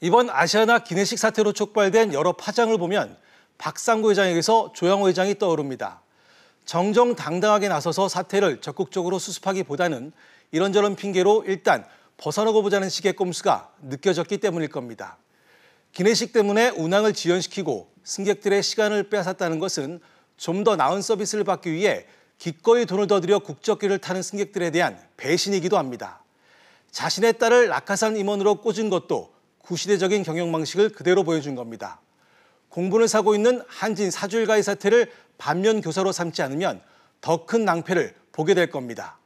이번 아시아나 기내식 사태로 촉발된 여러 파장을 보면 박상구 회장에게서 조양호 회장이 떠오릅니다. 정정당당하게 나서서 사태를 적극적으로 수습하기보다는 이런저런 핑계로 일단 벗어나고 보자는 식의 꼼수가 느껴졌기 때문일 겁니다. 기내식 때문에 운항을 지연시키고 승객들의 시간을 빼앗았다는 것은 좀 더 나은 서비스를 받기 위해 기꺼이 돈을 더 들여 국적기를 타는 승객들에 대한 배신이기도 합니다. 자신의 딸을 낙하산 임원으로 꽂은 것도 구시대적인 경영 방식을 그대로 보여준 겁니다. 공분을 사고 있는 한진 사주일가의 사태를 반면 교사로 삼지 않으면 더 큰 낭패를 보게 될 겁니다.